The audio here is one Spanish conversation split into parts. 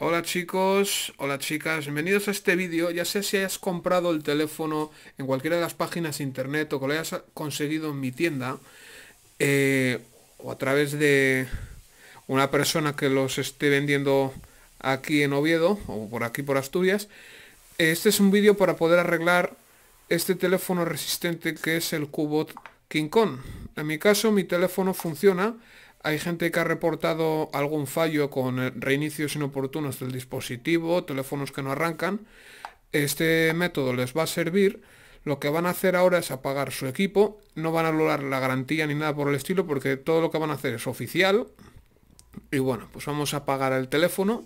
Hola chicos, hola chicas, bienvenidos a este vídeo, ya sé si hayas comprado el teléfono en cualquiera de las páginas de internet o que lo hayas conseguido en mi tienda eh, o a través de una persona que los esté vendiendo aquí en Oviedo o por aquí por Asturias, este es un vídeo para poder arreglar este teléfono resistente que es el Cubot King En mi caso mi teléfono funciona hay gente que ha reportado algún fallo con reinicios inoportunos del dispositivo, teléfonos que no arrancan. Este método les va a servir. Lo que van a hacer ahora es apagar su equipo. No van a lograr la garantía ni nada por el estilo porque todo lo que van a hacer es oficial. Y bueno, pues vamos a apagar el teléfono.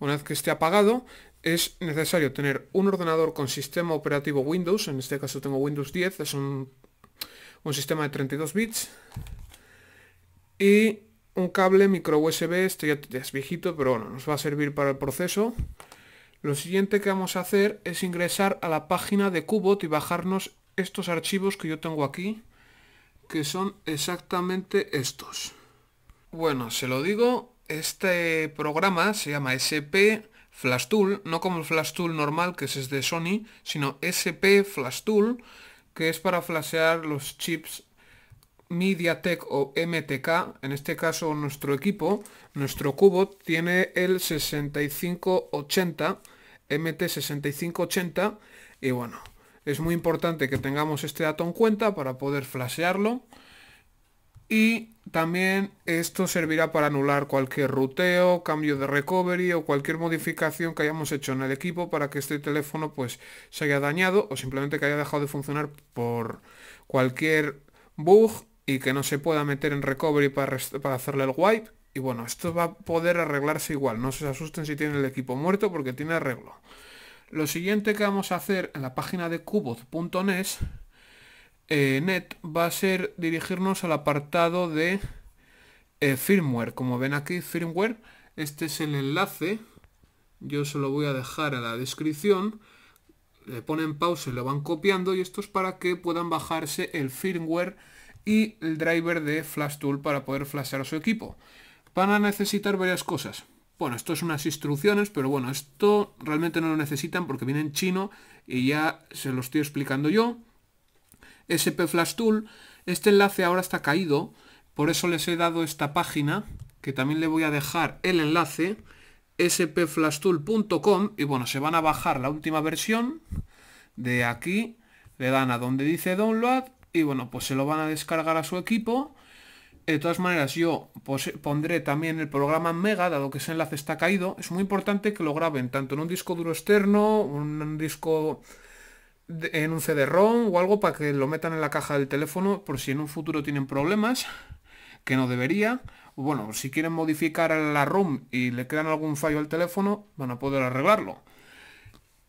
Una vez que esté apagado, es necesario tener un ordenador con sistema operativo Windows. En este caso tengo Windows 10. Es un sistema de 32 bits y un cable micro USB, este ya, es viejito, pero bueno, nos va a servir para el proceso. Lo siguiente que vamos a hacer es ingresar a la página de Cubot y bajarnos estos archivos que yo tengo aquí, que son exactamente estos. Bueno, se lo digo, este programa se llama SP Flash Tool, no como el Flash Tool normal que es de Sony, sino SP Flash Tool, que es para flashear los chips MediaTek o MTK, en este caso nuestro equipo, nuestro cubo tiene el 6580, MT6580 y bueno, es muy importante que tengamos este dato en cuenta para poder flashearlo y también esto servirá para anular cualquier ruteo, cambio de recovery o cualquier modificación que hayamos hecho en el equipo para que este teléfono pues se haya dañado o simplemente que haya dejado de funcionar por cualquier bug y que no se pueda meter en recovery para, para hacerle el wipe. Y bueno, esto va a poder arreglarse igual. No se asusten si tienen el equipo muerto porque tiene arreglo. Lo siguiente que vamos a hacer en la página de cubot.net eh, net, va a ser dirigirnos al apartado de eh, firmware. Como ven aquí, firmware. Este es el enlace. Yo se lo voy a dejar a la descripción. Le ponen pausa y lo van copiando. Y esto es para que puedan bajarse el firmware y el driver de Flash Tool para poder flashear su equipo. Van a necesitar varias cosas. Bueno, esto es unas instrucciones, pero bueno, esto realmente no lo necesitan porque viene en chino y ya se lo estoy explicando yo. SP Flash Tool, este enlace ahora está caído, por eso les he dado esta página, que también le voy a dejar el enlace, spflashtool.com, y bueno, se van a bajar la última versión de aquí, le dan a donde dice download bueno, pues se lo van a descargar a su equipo. De todas maneras, yo pues, pondré también el programa Mega, dado que ese enlace está caído. Es muy importante que lo graben tanto en un disco duro externo, un disco en un CD-ROM o algo para que lo metan en la caja del teléfono por si en un futuro tienen problemas, que no debería. Bueno, si quieren modificar la ROM y le crean algún fallo al teléfono, van a poder arreglarlo.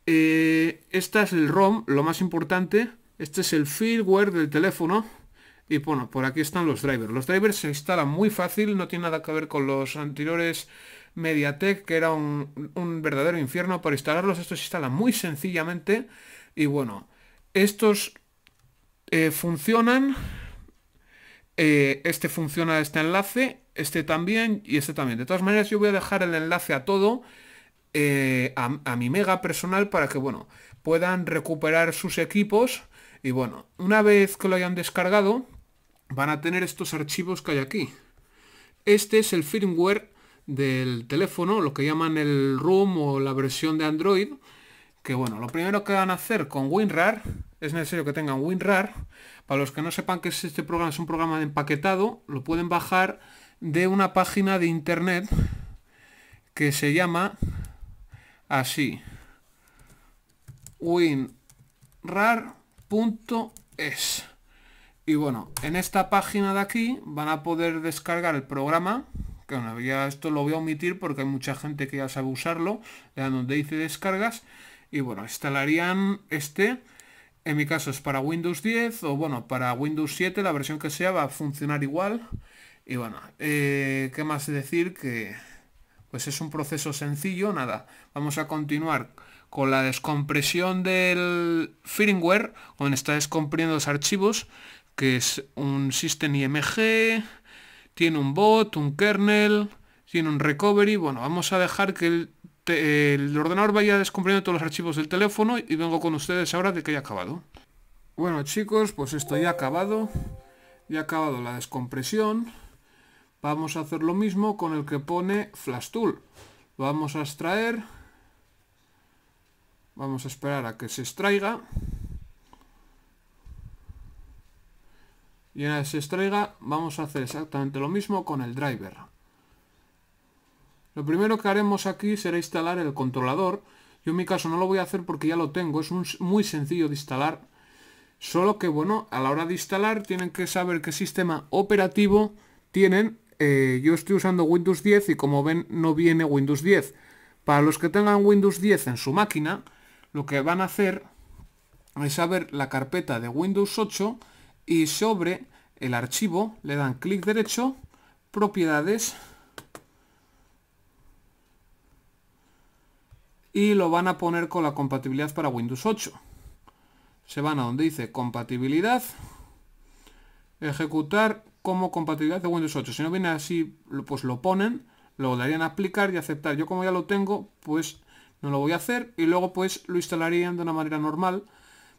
Eh, esta es el ROM, lo más importante. Este es el firmware del teléfono. Y bueno, por aquí están los drivers. Los drivers se instalan muy fácil, no tiene nada que ver con los anteriores Mediatek, que era un, verdadero infierno. Para instalarlos, esto se instala muy sencillamente. Y bueno, estos eh, funcionan. Eh, este funciona este enlace, este también y este también. De todas maneras, yo voy a dejar el enlace a todo. Eh, a, a mi mega personal para que bueno puedan recuperar sus equipos y bueno, una vez que lo hayan descargado, van a tener estos archivos que hay aquí. Este es el firmware del teléfono, lo que llaman el ROM o la versión de Android. Que bueno, lo primero que van a hacer con WinRAR, es necesario que tengan WinRAR. Para los que no sepan que es este programa es un programa de empaquetado, lo pueden bajar de una página de internet que se llama así winrar punto .es. Y bueno, en esta página de aquí van a poder descargar el programa, que bueno, ya esto lo voy a omitir porque hay mucha gente que ya sabe usarlo, ya donde dice descargas, y bueno, instalarían este, en mi caso es para Windows 10, o bueno, para Windows 7, la versión que sea va a funcionar igual, y bueno, eh, ¿qué más decir? Que pues es un proceso sencillo, nada, vamos a continuar con la descompresión del firmware, donde está descomprimiendo los archivos, que es un system img, tiene un bot, un kernel, tiene un recovery. Bueno, vamos a dejar que el, ordenador vaya descomprimiendo todos los archivos del teléfono y vengo con ustedes ahora de que haya acabado. Bueno chicos, pues esto ya ha acabado. Ya ha acabado la descompresión. Vamos a hacer lo mismo con el que pone Flash Tool. vamos a extraer Vamos a esperar a que se extraiga. Y una vez se extraiga, vamos a hacer exactamente lo mismo con el driver. Lo primero que haremos aquí será instalar el controlador. Yo en mi caso no lo voy a hacer porque ya lo tengo. Es muy sencillo de instalar. Solo que, bueno, a la hora de instalar tienen que saber qué sistema operativo tienen. Eh, yo estoy usando Windows 10 y como ven no viene Windows 10. Para los que tengan Windows 10 en su máquina, lo que van a hacer es abrir la carpeta de Windows 8 y sobre el archivo le dan clic derecho, propiedades y lo van a poner con la compatibilidad para Windows 8. Se van a donde dice compatibilidad, ejecutar como compatibilidad de Windows 8. Si no viene así, pues lo ponen, lo darían a aplicar y aceptar. Yo como ya lo tengo, pues no lo voy a hacer y luego pues lo instalarían de una manera normal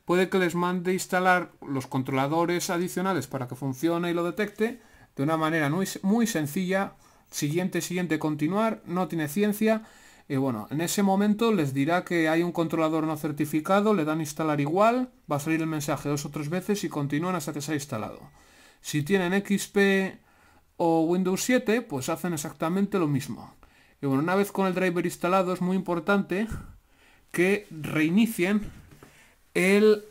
puede que les mande instalar los controladores adicionales para que funcione y lo detecte de una manera muy, muy sencilla siguiente siguiente continuar no tiene ciencia y bueno en ese momento les dirá que hay un controlador no certificado le dan instalar igual va a salir el mensaje dos o tres veces y continúan hasta que se ha instalado si tienen xp o windows 7 pues hacen exactamente lo mismo y bueno, una vez con el driver instalado es muy importante que reinicien el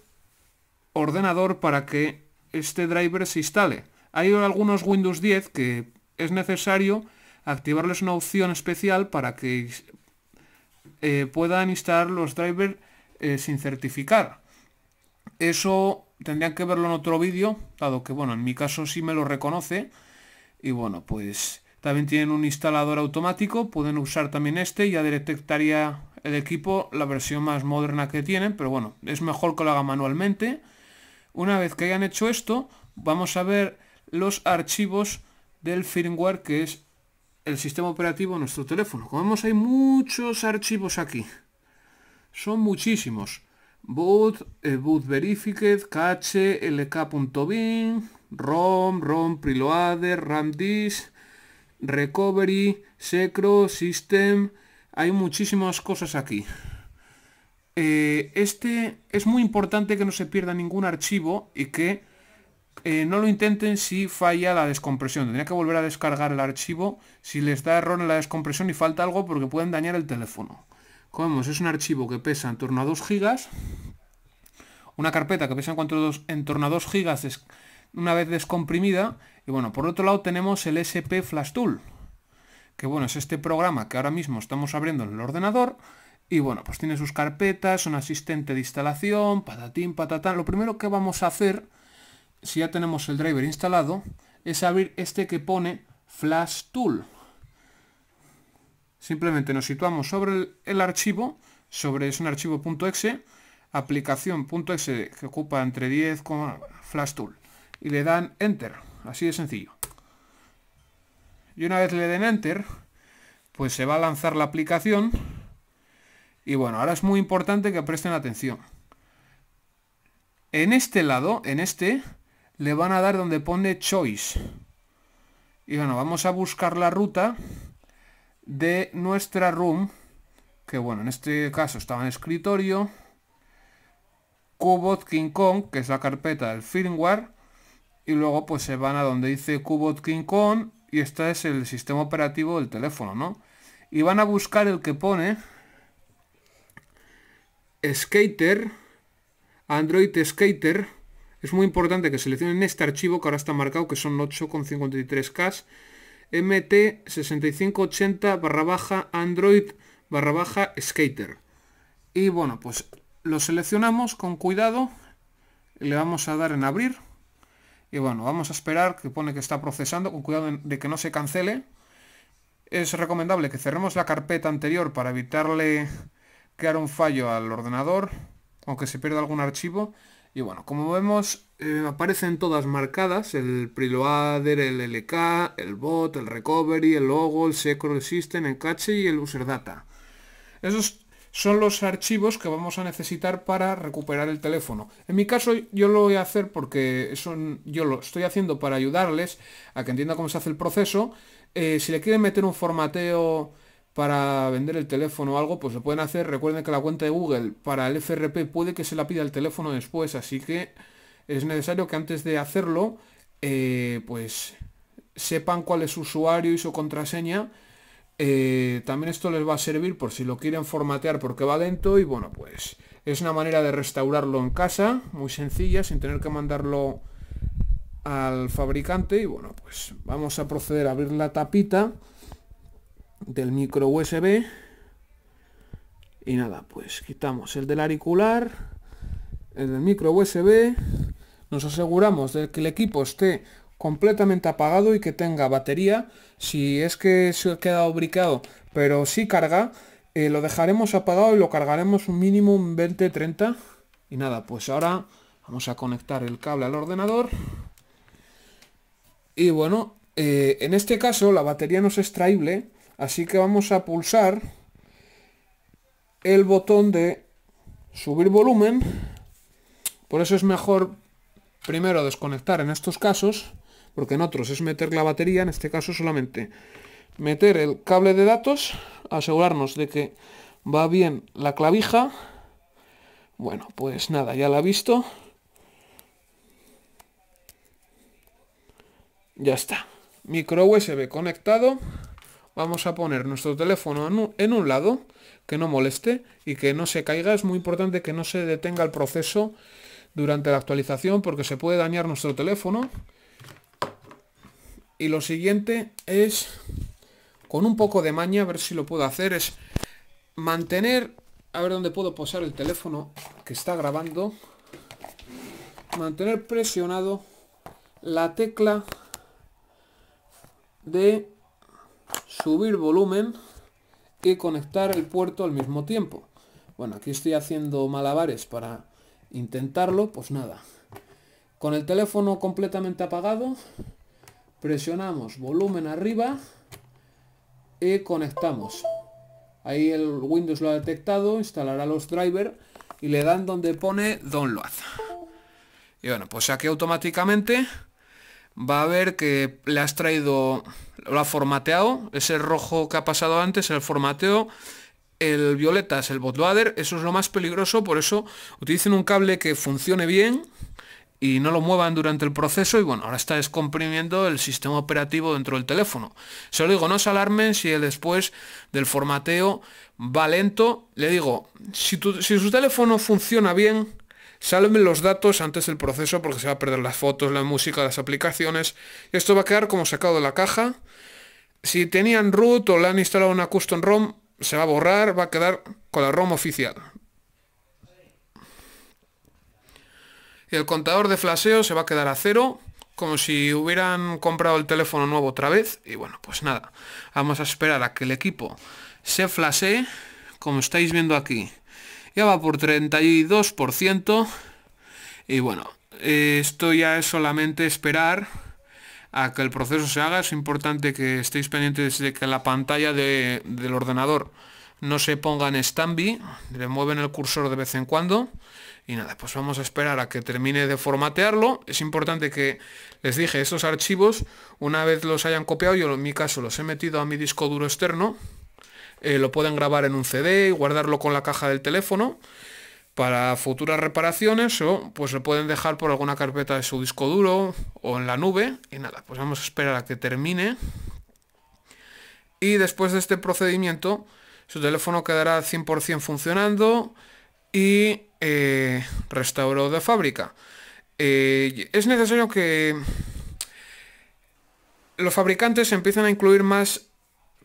ordenador para que este driver se instale. Hay algunos Windows 10 que es necesario activarles una opción especial para que eh, puedan instalar los drivers eh, sin certificar. Eso tendrían que verlo en otro vídeo, dado que bueno, en mi caso sí me lo reconoce. Y bueno, pues también tienen un instalador automático, pueden usar también este, ya detectaría el equipo la versión más moderna que tienen, pero bueno, es mejor que lo haga manualmente. Una vez que hayan hecho esto, vamos a ver los archivos del firmware que es el sistema operativo de nuestro teléfono. Como vemos hay muchos archivos aquí. Son muchísimos. Boot, eh, boot verified, cache, lk.bin, rom, rom preloader, ramdisk recovery, secro, system, hay muchísimas cosas aquí. Eh, este es muy importante que no se pierda ningún archivo y que eh, no lo intenten si falla la descompresión. Tendría que volver a descargar el archivo si les da error en la descompresión y falta algo porque pueden dañar el teléfono. Como es un archivo que pesa en torno a 2 gigas. Una carpeta que pesa en, en torno a 2 gigas es una vez descomprimida. Y bueno, por otro lado tenemos el SP Flash Tool, que bueno, es este programa que ahora mismo estamos abriendo en el ordenador. Y bueno, pues tiene sus carpetas, un asistente de instalación, patatín, patatán. Lo primero que vamos a hacer, si ya tenemos el driver instalado, es abrir este que pone Flash Tool. Simplemente nos situamos sobre el, archivo, sobre es un archivo .exe, aplicación .exe que ocupa entre 10, Flash Tool y le dan Enter. Así de sencillo. Y una vez le den Enter, pues se va a lanzar la aplicación. Y bueno, ahora es muy importante que presten atención. En este lado, en este, le van a dar donde pone Choice. Y bueno, vamos a buscar la ruta de nuestra room. Que bueno, en este caso estaba en escritorio. Cubot King Kong, que es la carpeta del firmware y luego pues se van a donde dice Cubot KingCon y este es el sistema operativo del teléfono, ¿no? Y van a buscar el que pone Skater, Android Skater. Es muy importante que seleccionen este archivo que ahora está marcado que son 8,53K. MT6580 barra baja Android barra baja Skater. Y bueno, pues lo seleccionamos con cuidado. Le vamos a dar en abrir. Y bueno, vamos a esperar que pone que está procesando, con cuidado de que no se cancele. Es recomendable que cerremos la carpeta anterior para evitarle crear un fallo al ordenador, aunque se pierda algún archivo. Y bueno, como vemos, eh, aparecen todas marcadas, el preloader, el LK, el bot, el recovery, el logo, el secro, el system, el cache y el user data. es son los archivos que vamos a necesitar para recuperar el teléfono. En mi caso yo lo voy a hacer porque yo lo estoy haciendo para ayudarles a que entienda cómo se hace el proceso. Eh, si le quieren meter un formateo para vender el teléfono o algo, pues lo pueden hacer. Recuerden que la cuenta de Google para el FRP puede que se la pida el teléfono después, así que es necesario que antes de hacerlo, eh, pues sepan cuál es su usuario y su contraseña eh, también esto les va a servir por si lo quieren formatear porque va adentro y bueno, pues es una manera de restaurarlo en casa, muy sencilla, sin tener que mandarlo al fabricante y bueno, pues vamos a proceder a abrir la tapita del micro USB y nada, pues quitamos el del auricular, el del micro USB, nos aseguramos de que el equipo esté completamente apagado y que tenga batería. Si es que se ha quedado pero si carga, eh, lo dejaremos apagado y lo cargaremos un mínimo 20-30. Y nada, pues ahora vamos a conectar el cable al ordenador. Y bueno, eh, en este caso la batería no es extraíble, así que vamos a pulsar el botón de subir volumen. Por eso es mejor primero desconectar en estos casos porque en otros es meter la batería, en este caso solamente meter el cable de datos, asegurarnos de que va bien la clavija. Bueno, pues nada, ya la ha visto. Ya está. Micro USB conectado. Vamos a poner nuestro teléfono en un, en un lado, que no moleste y que no se caiga. Es muy importante que no se detenga el proceso durante la actualización porque se puede dañar nuestro teléfono. Y lo siguiente es, con un poco de maña, a ver si lo puedo hacer, es mantener, a ver dónde puedo posar el teléfono que está grabando, mantener presionado la tecla de subir volumen y conectar el puerto al mismo tiempo. Bueno, aquí estoy haciendo malabares para intentarlo, pues nada. Con el teléfono completamente apagado, presionamos volumen arriba y conectamos. Ahí el Windows lo ha detectado, instalará los drivers y le dan donde pone download. Y bueno, pues aquí automáticamente va a ver que le has traído, lo ha formateado, ese rojo que ha pasado antes, el formateo, el violeta es el bootloader, eso es lo más peligroso, por eso utilicen un cable que funcione bien, y no lo muevan durante el proceso y bueno, ahora está descomprimiendo el sistema operativo dentro del teléfono. Se lo digo, no se alarmen si después del formateo va lento. Le digo, si, tu, si su teléfono funciona bien, salven los datos antes del proceso porque se va a perder las fotos, la música, las aplicaciones. Esto va a quedar como sacado de la caja. Si tenían root o le han instalado una custom ROM, se va a borrar, va a quedar con la ROM oficial. el contador de flaseo se va a quedar a cero, como si hubieran comprado el teléfono nuevo otra vez. Y bueno, pues nada, vamos a esperar a que el equipo se flasee, como estáis viendo aquí. Ya va por 32%. Y bueno, eh, esto ya es solamente esperar a que el proceso se haga. Es importante que estéis pendientes de que la pantalla del ordenador no se pongan en le mueven el cursor de vez en cuando. Y nada, pues vamos a esperar a que termine de formatearlo. Es importante que, les dije, estos archivos, una vez los hayan copiado, yo en mi caso los he metido a mi disco duro externo, eh, lo pueden grabar en un CD y guardarlo con la caja del teléfono para futuras reparaciones o pues lo pueden dejar por alguna carpeta de su disco duro o en la nube. Y nada, pues vamos a esperar a que termine. Y después de este procedimiento, su teléfono quedará 100% funcionando y eh, de fábrica. Eh, es necesario que los fabricantes empiecen a incluir más,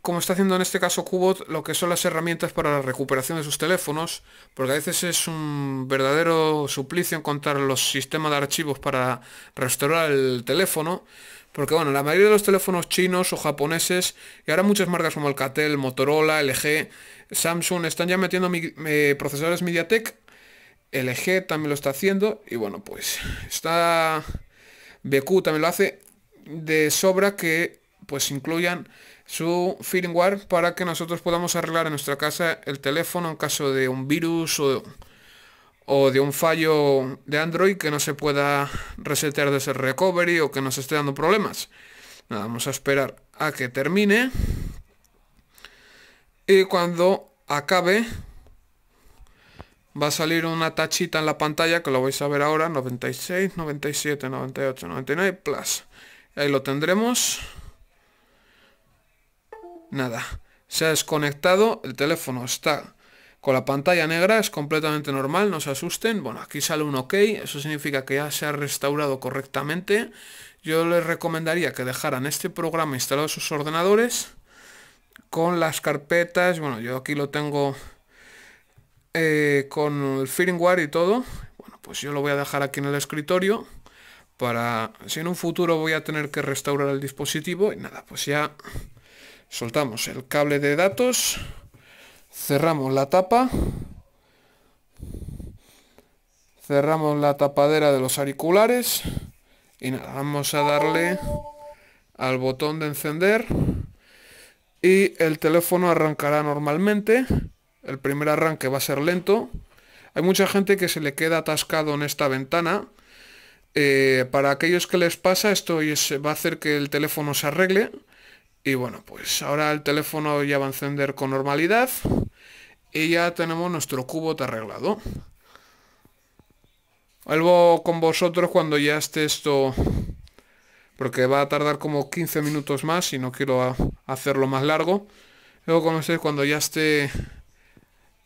como está haciendo en este caso Cubot, lo que son las herramientas para la recuperación de sus teléfonos, porque a veces es un verdadero suplicio encontrar los sistemas de archivos para restaurar el teléfono. Porque bueno, la mayoría de los teléfonos chinos o japoneses, y ahora muchas marcas como Alcatel, Motorola, LG, Samsung, están ya metiendo eh, procesadores MediaTek. LG también lo está haciendo. Y bueno, pues está... BQ también lo hace. De sobra que pues incluyan su firmware para que nosotros podamos arreglar en nuestra casa el teléfono en caso de un virus o o de un fallo de Android que no se pueda resetear desde el recovery o que nos esté dando problemas. Nada, vamos a esperar a que termine. Y cuando acabe, va a salir una tachita en la pantalla que lo vais a ver ahora, 96, 97, 98, 99, plus. Ahí lo tendremos. Nada, se ha desconectado, el teléfono está con la pantalla negra es completamente normal, no se asusten. Bueno, aquí sale un OK, eso significa que ya se ha restaurado correctamente. Yo les recomendaría que dejaran este programa instalado en sus ordenadores con las carpetas. Bueno, yo aquí lo tengo eh, con el firmware y todo. Bueno, pues yo lo voy a dejar aquí en el escritorio para si en un futuro voy a tener que restaurar el dispositivo y nada, pues ya soltamos el cable de datos cerramos la tapa cerramos la tapadera de los auriculares y nada, vamos a darle al botón de encender y el teléfono arrancará normalmente el primer arranque va a ser lento hay mucha gente que se le queda atascado en esta ventana eh, para aquellos que les pasa esto va a hacer que el teléfono se arregle y bueno, pues ahora el teléfono ya va a encender con normalidad y ya tenemos nuestro cubo arreglado. Vuelvo con vosotros cuando ya esté esto, porque va a tardar como 15 minutos más y no quiero hacerlo más largo. Luego conocer cuando ya esté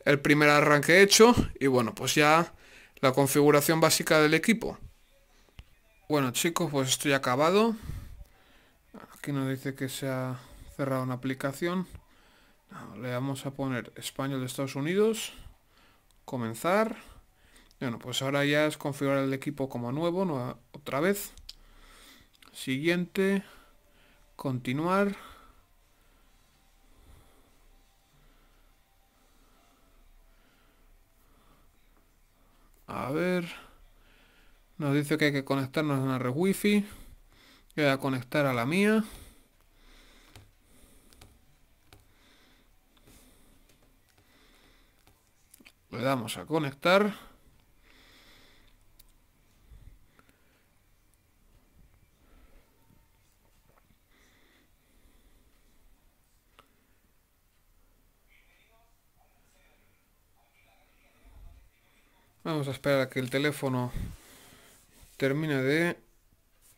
el primer arranque hecho y bueno, pues ya la configuración básica del equipo. Bueno chicos, pues estoy acabado nos dice que se ha cerrado una aplicación. le vamos a poner español de Estados Unidos. Comenzar. Bueno, pues ahora ya es configurar el equipo como nuevo, no, otra vez. Siguiente. Continuar. A ver. Nos dice que hay que conectarnos a una red wifi. Queda a conectar a la mía. Le damos a conectar. Vamos a esperar a que el teléfono termine de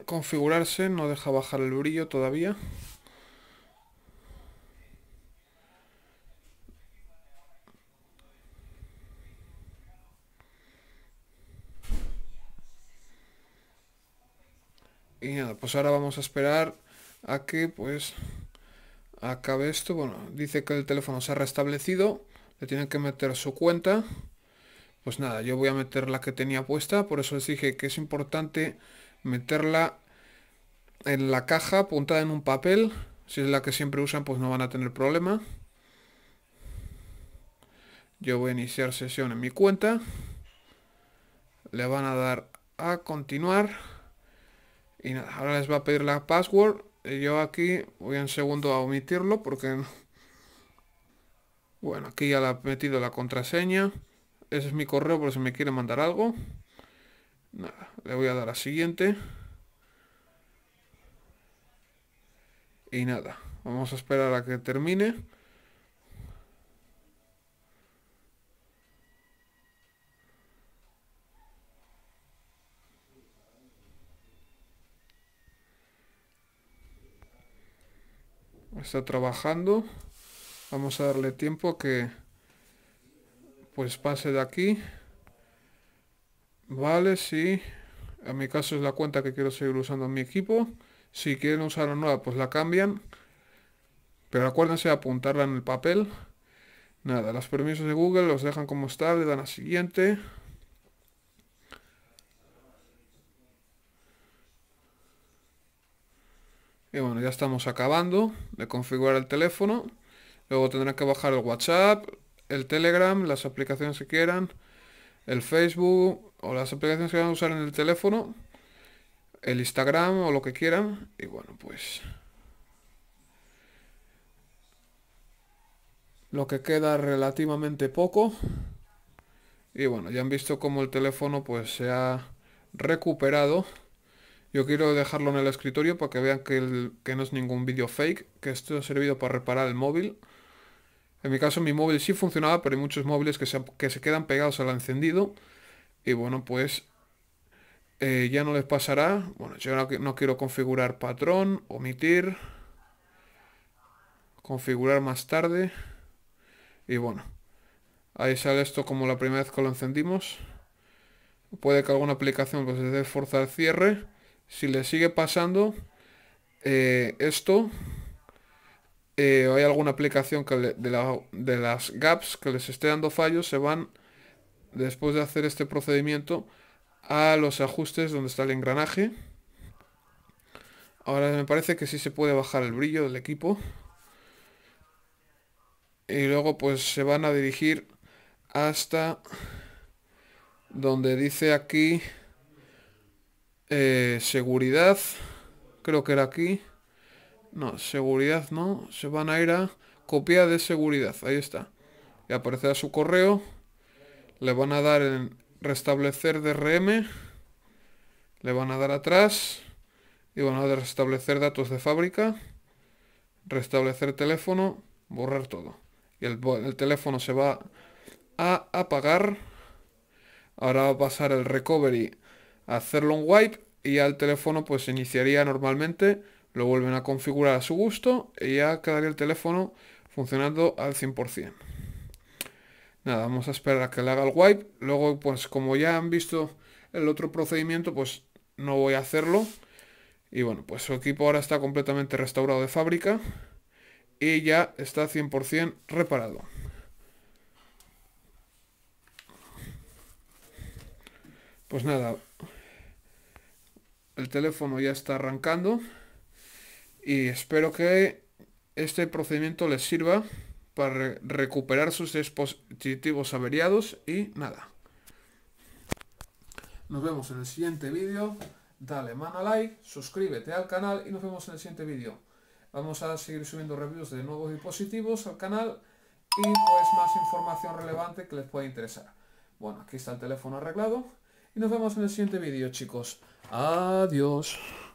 configurarse, no deja bajar el brillo todavía. Y nada, pues ahora vamos a esperar a que pues acabe esto. Bueno, dice que el teléfono se ha restablecido. Le tienen que meter su cuenta. Pues nada, yo voy a meter la que tenía puesta. Por eso les dije que es importante meterla en la caja, apuntada en un papel. Si es la que siempre usan, pues no van a tener problema. Yo voy a iniciar sesión en mi cuenta. Le van a dar a continuar. Y nada, ahora les va a pedir la password. Y yo aquí voy en segundo a omitirlo porque... Bueno, aquí ya le ha metido la contraseña. Ese es mi correo por si me quiere mandar algo. Nada, le voy a dar a siguiente. Y nada, vamos a esperar a que termine. Está trabajando. Vamos a darle tiempo a que pues pase de aquí Vale, sí. En mi caso es la cuenta que quiero seguir usando en mi equipo. Si quieren usar una nueva, pues la cambian. Pero acuérdense de apuntarla en el papel. Nada, las permisos de Google los dejan como está, le dan a siguiente. Y bueno, ya estamos acabando de configurar el teléfono. Luego tendrán que bajar el WhatsApp, el Telegram, las aplicaciones que quieran, el Facebook, o las aplicaciones que van a usar en el teléfono, el Instagram o lo que quieran. Y bueno, pues lo que queda relativamente poco. Y bueno, ya han visto cómo el teléfono pues se ha recuperado. Yo quiero dejarlo en el escritorio para que vean que, que no es ningún vídeo fake, que esto ha servido para reparar el móvil. En mi caso mi móvil sí funcionaba, pero hay muchos móviles que se, que se quedan pegados al encendido y bueno pues eh, ya no les pasará bueno yo no, quiero configurar patrón omitir configurar más tarde y bueno ahí sale esto como la primera vez que lo encendimos puede que alguna aplicación pues se dé forzar cierre si le sigue pasando eh, esto eh, hay alguna aplicación que de, las gaps que les esté dando fallos se van después de hacer este procedimiento a los ajustes donde está el engranaje. Ahora me parece que sí se puede bajar el brillo del equipo. Y luego pues se van a dirigir hasta donde dice aquí eh, seguridad. Creo que era aquí. No, seguridad no. Se van a ir a copia de seguridad. Ahí está. Y aparecerá su correo. Le van a dar en restablecer DRM. Le van a dar atrás. Y van a restablecer datos de fábrica. Restablecer teléfono. Borrar todo. Y el, teléfono se va a apagar. Ahora va a pasar el recovery a hacerlo un wipe. Y ya el teléfono pues iniciaría normalmente. Lo vuelven a configurar a su gusto. Y ya quedaría el teléfono funcionando al 100%. Nada, vamos a esperar a que le haga el wipe. Luego, pues como ya han visto el otro procedimiento, pues no voy a hacerlo. Y bueno, pues su equipo ahora está completamente restaurado de fábrica y ya está 100% reparado. Pues nada, el teléfono ya está arrancando y espero que este procedimiento les sirva para recuperar sus dispositivos averiados y nada. Nos vemos en el siguiente vídeo. Dale man a like, suscríbete al canal y nos vemos en el siguiente vídeo. Vamos a seguir subiendo reviews de nuevos dispositivos al canal y pues más información relevante que les pueda interesar. Bueno, aquí está el teléfono arreglado y nos vemos en el siguiente vídeo chicos. Adiós.